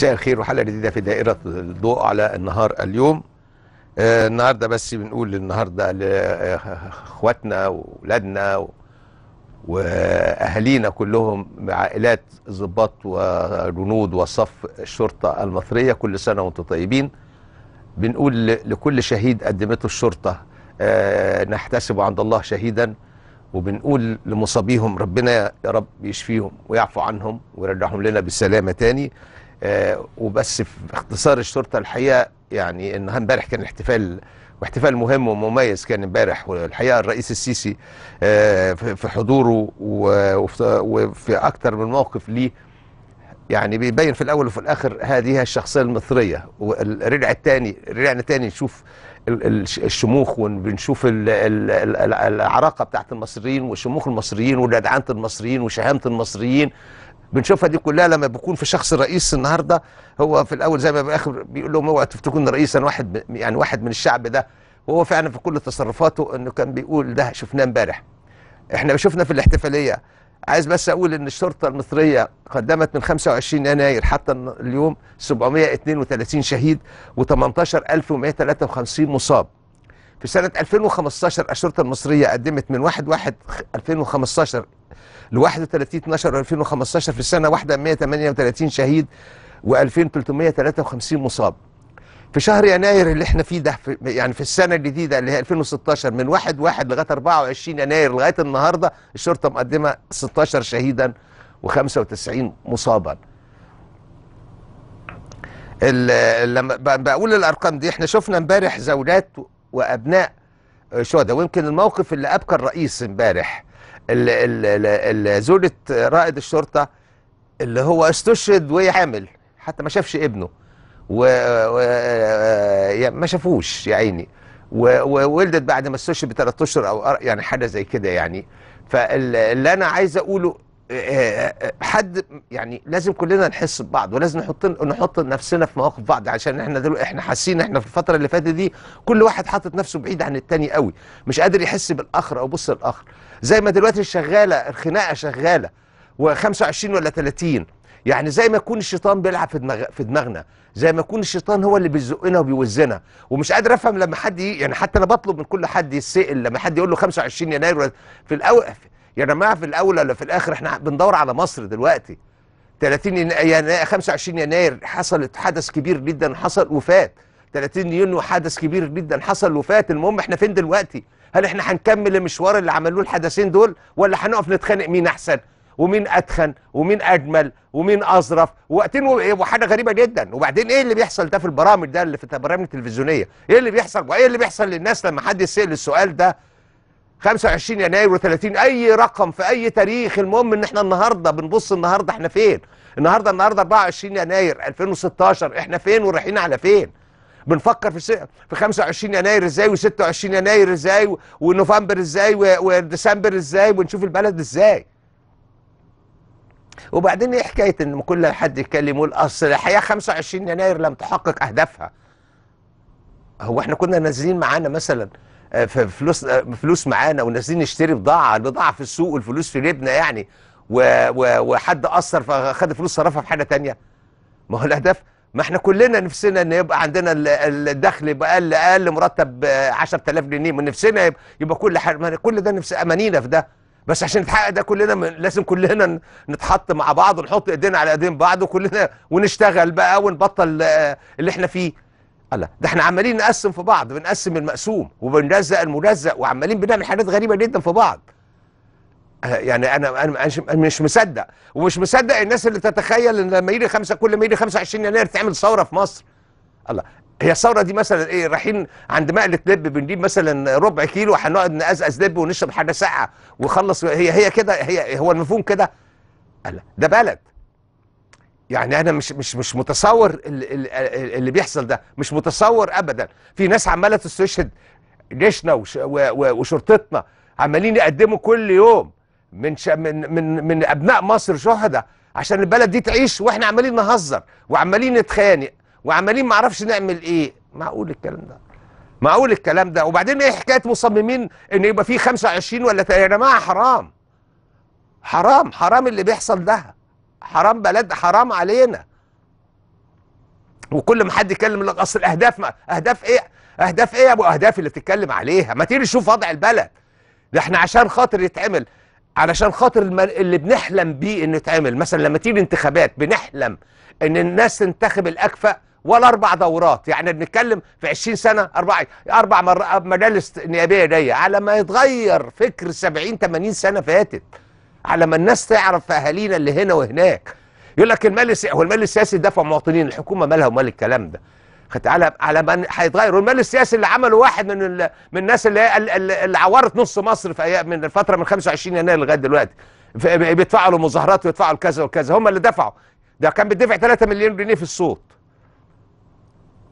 مساء الخير وحلقه جديده في دائره الضوء على النهار اليوم آه النهارده بس بنقول النهارده لاخواتنا واولادنا واهالينا كلهم عائلات ضباط وجنود وصف الشرطه المصريه كل سنه وانتم طيبين بنقول لكل شهيد قدمته الشرطه آه نحتسب عند الله شهيدا وبنقول لمصابيهم ربنا يا رب يشفيهم ويعفو عنهم ويرجعهم لنا بالسلامه تاني آه، وبس في اختصار الشرطه الحقيقه يعني ان امبارح كان احتفال واحتفال مهم ومميز كان امبارح والحقيقه الرئيس السيسي آه، في حضوره وفي اكثر من موقف ليه يعني بيبين في الاول وفي الاخر هذه الشخصيه المصريه والرجع الثاني رجعنا ثاني نشوف الشموخ وبنشوف العراقه بتاعت المصريين وشموخ المصريين وجدعنه المصريين وشهامه المصريين بنشوفها دي كلها لما بيكون في شخص رئيس النهارده هو في الاول زي ما باخر بيقول لهم اوعوا تفتكروني رئيس انا واحد يعني واحد من الشعب ده وهو فعلا في كل تصرفاته انه كان بيقول ده شفناه امبارح احنا شفنا في الاحتفاليه عايز بس اقول ان الشرطه المصريه قدمت من 25 يناير حتى اليوم 732 شهيد و18153 مصاب في سنة 2015 الشرطة المصرية قدمت من 1 1 2015 ل 31 12 2015 في السنة واحدة 138 شهيد و2353 مصاب في شهر يناير اللي احنا فيه ده في يعني في السنه الجديده اللي هي 2016 من 1 1 لغايه 24 يناير لغايه النهارده الشرطه مقدمه 16 شهيدا و95 مصابا. لما بقول الارقام دي احنا شفنا امبارح زوجات وابناء شهداء ويمكن الموقف اللي ابكى الرئيس امبارح زوجة رائد الشرطة اللي هو استشهد وهي حامل حتى ما شافش ابنه و, ما شافوش يا عيني وولدت بعد ما استشهد بثلاث اشهر او يعني حاجه زي كده يعني فاللي انا عايز اقوله حد يعني لازم كلنا نحس ببعض ولازم نحط نحط نفسنا في مواقف بعض عشان احنا دلوقتي احنا حاسين احنا في الفتره اللي فاتت دي كل واحد حاطط نفسه بعيد عن التاني قوي مش قادر يحس بالاخر او يبص للاخر زي ما دلوقتي الشغاله الخناقه شغاله و25 ولا 30 يعني زي ما يكون الشيطان بيلعب في دماغ في دماغنا زي ما يكون الشيطان هو اللي بيزقنا وبيوزنا ومش قادر افهم لما حد يعني حتى انا بطلب من كل حد يسئل لما حد يقول له 25 يناير في الاول يا يعني جماعه في الاول ولا في الاخر احنا بندور على مصر دلوقتي 30 يناير 25 يناير حصلت حدث كبير جدا حصل وفاه 30 يونيو حدث كبير جدا حصل وفاه المهم احنا فين دلوقتي هل احنا هنكمل المشوار اللي عملوه الحدثين دول ولا هنقف نتخانق مين احسن ومين اتخن ومين اجمل ومين اظرف وقتين وحاجه غريبه جدا وبعدين ايه اللي بيحصل ده في البرامج ده اللي في البرامج التلفزيونيه ايه اللي بيحصل وايه اللي بيحصل للناس لما حد يسال السؤال ده 25 يناير و30 اي رقم في اي تاريخ المهم ان احنا النهارده بنبص النهارده احنا فين النهارده النهارده 24 يناير 2016 احنا فين ورايحين على فين بنفكر في س... في 25 يناير ازاي و26 يناير ازاي ونوفمبر ازاي و... وديسمبر ازاي ونشوف البلد ازاي وبعدين ايه حكايه ان كل حد يتكلم يقول اصل الحقيقه 25 يناير لم تحقق اهدافها هو احنا كنا نازلين معانا مثلا آه، فلوس آه، فلوس معانا ونازلين نشتري بضاعه البضاعه في السوق والفلوس في جيبنا يعني وحد قصر فخد فلوس صرفها في حاجه ثانيه ما هو الهدف ما احنا كلنا نفسنا ان يبقى عندنا الدخل باقل اقل مرتب 10000 آه، جنيه من نفسنا يبقى, يبقى كل حاجه كل ده نفس امانينا في ده بس عشان نتحقق ده كلنا لازم كلنا نتحط مع بعض ونحط ايدينا على ايدين بعض وكلنا ونشتغل بقى ونبطل اللي احنا فيه الله ده احنا عمالين نقسم في بعض بنقسم المقسوم وبنلزق الملزق وعمالين بنعمل حاجات غريبه جدا في بعض آه، يعني انا انا مش مصدق ومش مصدق الناس اللي تتخيل ان لما يجي خمسه كل ما يجي 25 يناير تعمل ثوره في مصر الله هي الثوره دي مثلا ايه رايحين عند مقله لب بنجيب مثلا ربع كيلو هنقعد نقزقز لب ونشرب حاجه ساقعه وخلص هي هي كده هي هو المفهوم كده الله ده بلد يعني انا مش مش مش متصور اللي, اللي بيحصل ده مش متصور ابدا في ناس عماله تستشهد جيشنا وشرطتنا عمالين يقدموا كل يوم من من من من ابناء مصر شهداء عشان البلد دي تعيش واحنا عمالين نهزر وعمالين نتخانق وعمالين ما اعرفش نعمل ايه معقول الكلام ده معقول الكلام ده وبعدين ايه حكايه مصممين ان يبقى في 25 ولا يا جماعه حرام حرام حرام اللي بيحصل ده حرام بلد حرام علينا وكل ما حد يتكلم لك اصل الاهداف ما اهداف ايه اهداف ايه يا ابو اهداف اللي بتتكلم عليها ما تيجي نشوف وضع البلد ده احنا عشان خاطر يتعمل علشان خاطر اللي بنحلم بيه انه يتعمل مثلا لما تيجي انتخابات بنحلم ان الناس تنتخب الاكفأ ولا اربع دورات يعني بنتكلم في 20 سنه اربع اربع مجالس نيابيه جايه على ما يتغير فكر 70 80 سنه فاتت على ما الناس تعرف في اهالينا اللي هنا وهناك يقول لك المال السياسي هو المال السياسي دفع مواطنين الحكومه مالها ومال الكلام ده على على ما هيتغير والمال السياسي اللي عمله واحد من ال... من الناس اللي هي اللي عورت نص مصر في أيام من الفتره من 25 يناير لغايه دلوقتي بيدفعوا له مظاهرات ويدفعوا كذا وكذا هم اللي دفعوا ده كان بيدفع 3 مليون جنيه في الصوت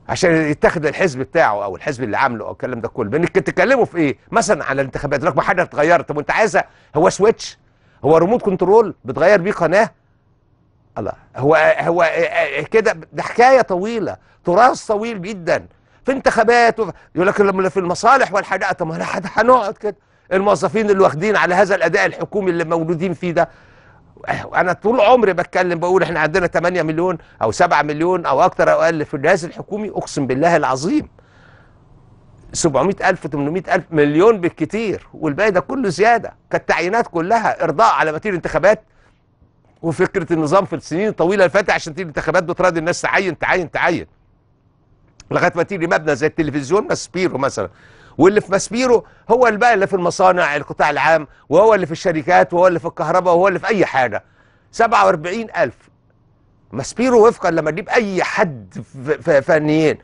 عشان يتخذ الحزب بتاعه او الحزب اللي عامله او الكلام ده كله بانك تكلمه في ايه مثلا على الانتخابات لك ما حاجه اتغيرت طب وانت عايزه هو سويتش هو ريموت كنترول بتغير بيه قناه الله هو هو كده ده حكايه طويله تراث طويل جدا في انتخابات و... يقول لك لما في المصالح والحاجات طب ما هنقعد كده الموظفين اللي واخدين على هذا الاداء الحكومي اللي مولودين فيه ده انا طول عمري بتكلم بقول احنا عندنا 8 مليون او 7 مليون او اكتر او اقل في الجهاز الحكومي اقسم بالله العظيم 700000 ألف ألف مليون بالكتير والباقي ده كله زيادة كانت تعيينات كلها إرضاء على متين الانتخابات وفكرة النظام في السنين الطويلة اللي فاتت عشان تيجي الانتخابات بتراد الناس تعين تعين تعين لغاية ما تيجي مبنى زي التلفزيون ماسبيرو مثلا واللي في ماسبيرو هو الباقي اللي في المصانع القطاع العام وهو اللي في الشركات وهو اللي في الكهرباء وهو اللي في أي حاجة 47000 ألف ماسبيرو وفقا لما تجيب أي حد فنيين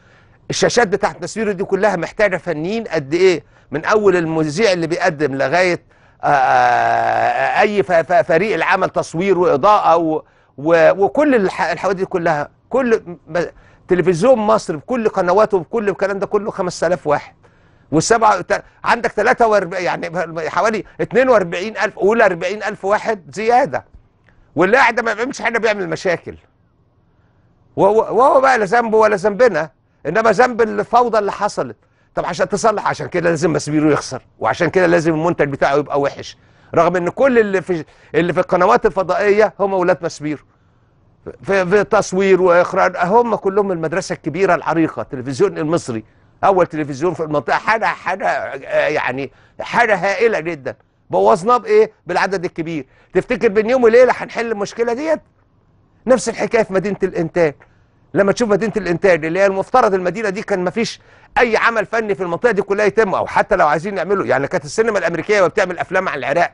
الشاشات بتاعت التصوير دي كلها محتاجه فنيين قد ايه من اول المذيع اللي بيقدم لغايه آه، آه، اي فريق العمل تصوير واضاءه وكل الحوادث دي كلها كل تلفزيون مصر بكل قنواته بكل الكلام ده كله 5000 واحد والسبعه عندك 43 يعني حوالي 42000 قول 40000 واحد زياده واللي قاعده ما بيعملش حاجه بيعمل مشاكل وهو بقى لا ذنبه ولا ذنبنا انما ذنب الفوضى اللي حصلت طب عشان تصلح عشان كده لازم مسبيرو يخسر وعشان كده لازم المنتج بتاعه يبقى وحش رغم ان كل اللي في اللي في القنوات الفضائيه هم ولاد مسبيرو في, في تصوير واخراج هم كلهم المدرسه الكبيره العريقه التلفزيون المصري اول تلفزيون في المنطقه حاجه حاجه يعني حاجه هائله جدا بوظناه بايه بالعدد الكبير تفتكر بين يوم وليله هنحل المشكله ديت نفس الحكايه في مدينه الانتاج لما تشوف مدينه الانتاج اللي هي المفترض المدينه دي كان ما فيش اي عمل فني في المنطقه دي كلها يتم او حتى لو عايزين نعمله يعني كانت السينما الامريكيه وبتعمل افلام عن العراق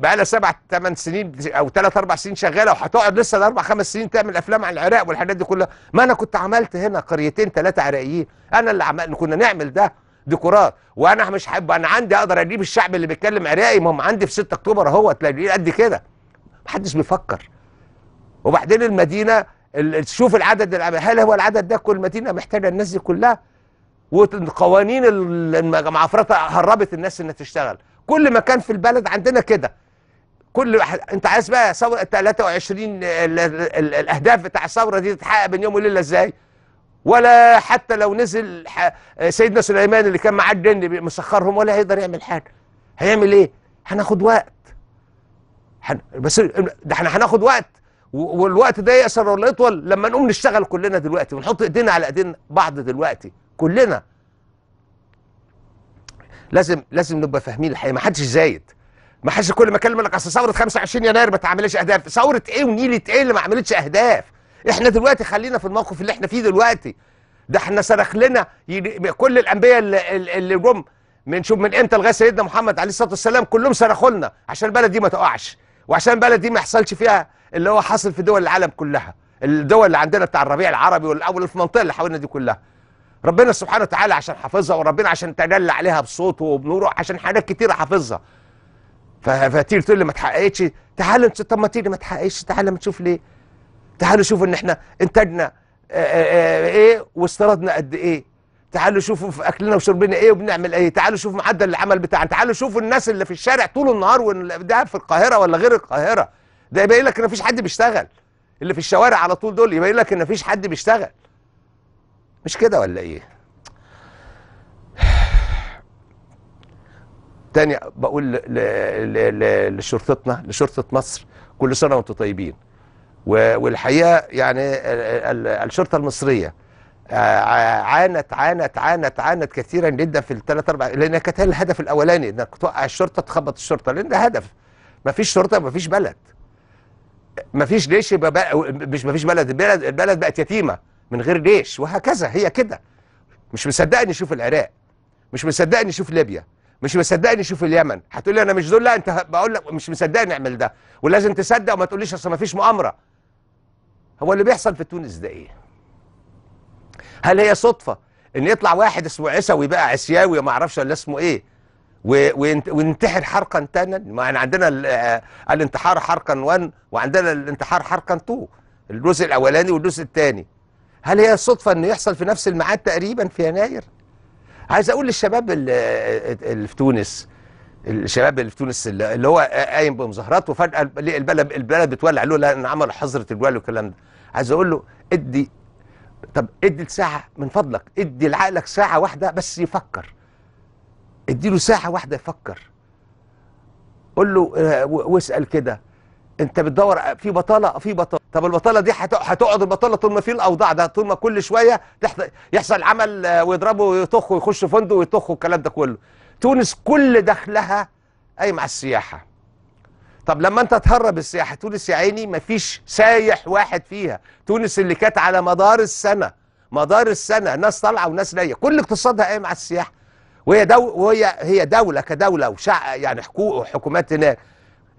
بقى لها سبع ثمان سنين او ثلاث اربع سنين شغاله وهتقعد لسه اربع خمس سنين تعمل افلام عن العراق والحاجات دي كلها ما انا كنت عملت هنا قريتين ثلاثه عراقيين انا اللي عمل كنا نعمل ده ديكورات وانا مش حب انا عندي اقدر اجيب الشعب اللي بيتكلم عراقي ما هم عندي في 6 اكتوبر اهو تلاقيه قد كده محدش بيفكر وبعدين المدينه تشوف العدد هل هو العدد ده كل مدينه محتاجه الناس دي كلها وقوانين المعفرطه هربت الناس انها تشتغل كل مكان في البلد عندنا كده كل واحد انت عايز بقى ثوره 23 الـ الـ الاهداف بتاع الثوره دي تتحقق بين يوم وليله ازاي ولا حتى لو نزل سيدنا سليمان اللي كان معاه الجن مسخرهم ولا هيقدر يعمل حاجه هيعمل ايه هناخد وقت بس ده احنا هناخد وقت والوقت ده يقصر ولا يطول لما نقوم نشتغل كلنا دلوقتي ونحط ايدينا على ايدين بعض دلوقتي كلنا لازم لازم نبقى فاهمين الحقيقه ما حدش زايد ما حدش كل ما اكلم لك اصل ثوره 25 يناير ما تعملش اهداف ثوره ايه ونيله ايه اللي ما عملتش اهداف احنا دلوقتي خلينا في الموقف اللي احنا فيه دلوقتي ده احنا صرخ لنا كل الانبياء اللي جم من شوف من امتى لغايه سيدنا محمد عليه الصلاه والسلام كلهم صرخوا لنا عشان البلد دي ما تقعش وعشان البلد دي ما يحصلش فيها اللي هو حاصل في دول العالم كلها الدول اللي عندنا بتاع الربيع العربي والاول في المنطقه اللي حوالينا دي كلها ربنا سبحانه وتعالى عشان حافظها وربنا عشان تدل عليها بصوته وبنوره عشان حاجات كتير حافظها فتيجي تقول لي ما اتحققتش تعال انت طب ما تيجي ما اتحققتش تعالى ما تشوف ليه تعالوا شوفوا ان احنا انتجنا آه، آه، آه، ايه واستردنا قد ايه تعالوا شوفوا في اكلنا وشربنا ايه وبنعمل ايه تعالوا شوفوا معدل العمل بتاعنا تعالوا شوفوا الناس اللي في الشارع طول النهار ده في القاهره ولا غير القاهره ده يبين لك ان مفيش حد بيشتغل اللي في الشوارع على طول دول يبين لك ان مفيش حد بيشتغل مش كده ولا ايه تاني بقول ل... ل... ل... لشرطتنا لشرطه مصر كل سنه وانتم طيبين و... والحقيقه يعني ال... الشرطه المصريه عانت عانت عانت عانت كثيرا جدا في الثلاث اربع لان كانت الهدف الاولاني انك توقع الشرطه تخبط الشرطه لان ده هدف ما فيش شرطه ما فيش بلد مفيش جيش يبقى بقى مش مفيش بلد البلد البلد بقت يتيمه من غير جيش وهكذا هي كده مش مصدقني اشوف العراق مش مصدقني اشوف ليبيا مش مصدقني اشوف اليمن هتقول لي انا مش دول لا انت بقول لك مش مصدقني اعمل ده ولازم تصدق وما تقوليش اصل مفيش مؤامره هو اللي بيحصل في تونس ده ايه هل هي صدفه ان يطلع واحد اسمه عسوي بقى عسياوي ما اعرفش ولا اسمه ايه وينتحر حرقا تانا ما احنا عندنا آه، الانتحار حرقا 1 وعندنا الانتحار حرقا 2 الجزء الاولاني والجزء الثاني هل هي صدفه انه يحصل في نفس الميعاد تقريبا في يناير عايز اقول للشباب اللي في تونس الشباب اللي في تونس اللي هو قايم بمظاهرات وفجاه البلد البلد بتولع له لان عمل حظر تجوال والكلام ده عايز اقول له ادي طب ادي ساعة من فضلك ادي لعقلك ساعه واحده بس يفكر اديله ساعة واحدة يفكر قول له آه، واسأل كده انت بتدور آه، في بطالة في بطالة طب البطالة دي هتقعد البطالة طول ما في الأوضاع ده طول ما كل شوية يحصل عمل آه، ويضربوا ويطخوا ويخشوا فندق ويطخوا الكلام ده كله تونس كل دخلها قايم على السياحة طب لما انت تهرب السياحة تونس يا عيني مفيش سايح واحد فيها تونس اللي كانت على مدار السنة مدار السنة ناس طالعة وناس جايه كل اقتصادها قايم على السياحة وهي دو وهي هي دوله كدوله وشع يعني وحكومات هناك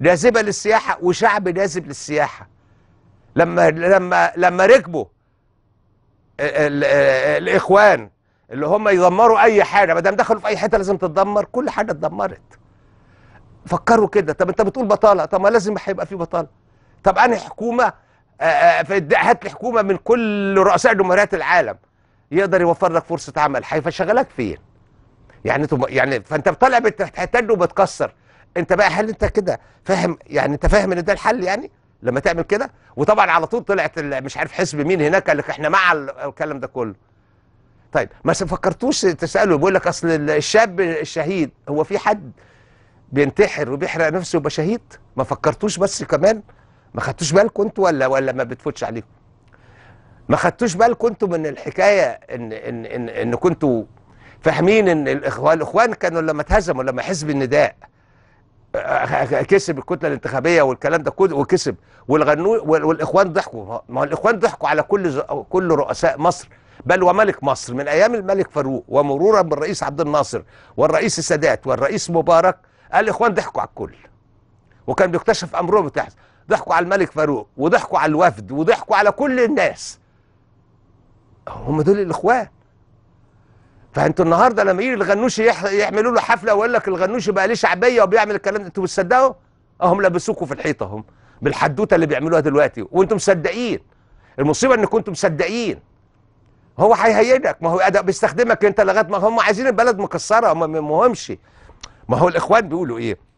جاذبه للسياحه وشعب جاذب للسياحه لما لما لما ركبوا الاخوان اللي هم يدمروا اي حاجه ما دام دخلوا في اي حته لازم تتدمر كل حاجه اتدمرت فكروا كده طب انت بتقول بطاله طب ما لازم هيبقى في بطاله طب انا حكومه هات لي حكومه من كل رؤساء جمهوريات العالم يقدر يوفر لك فرصه عمل هيشغلك فين يعني يعني فانت بتطلع بتحتد وبتكسر انت بقى هل انت كده فاهم يعني انت فاهم ان ده الحل يعني لما تعمل كده وطبعا على طول طلعت مش عارف حزب مين هناك قال لك احنا مع الكلام ده كله طيب ما فكرتوش تساله بيقول لك اصل الشاب الشهيد هو في حد بينتحر وبيحرق نفسه يبقى شهيد ما فكرتوش بس كمان ما خدتوش بالكم انتوا ولا ولا ما بتفوتش عليكم ما خدتوش بالكم انتوا من الحكايه ان ان ان, إن كنتوا فاهمين ان الاخوان الاخوان كانوا لما اتهزموا لما حزب النداء آه، كسب الكتله الانتخابيه والكلام ده كله وكسب والغنو والاخوان ضحكوا ما هو الاخوان ضحكوا على كل كل رؤساء مصر بل وملك مصر من ايام الملك فاروق ومرورا بالرئيس عبد الناصر والرئيس السادات والرئيس مبارك الاخوان ضحكوا على الكل وكان بيكتشف امرهم تحت ضحكوا على الملك فاروق وضحكوا على الوفد وضحكوا على كل الناس هم دول الاخوان فانتوا النهارده لما يجي الغنوشي يعملوا له حفله ويقول لك الغنوشي بقى ليه شعبيه وبيعمل الكلام ده انتوا بتصدقوا؟ اهم اه، لبسوكوا في الحيطه اهم بالحدوته اللي بيعملوها دلوقتي وانتم مصدقين المصيبه ان كنتم مصدقين هو هيهيدك ما هو بيستخدمك انت لغايه ما هم عايزين البلد مكسره ما مهمش ما هو الاخوان بيقولوا ايه؟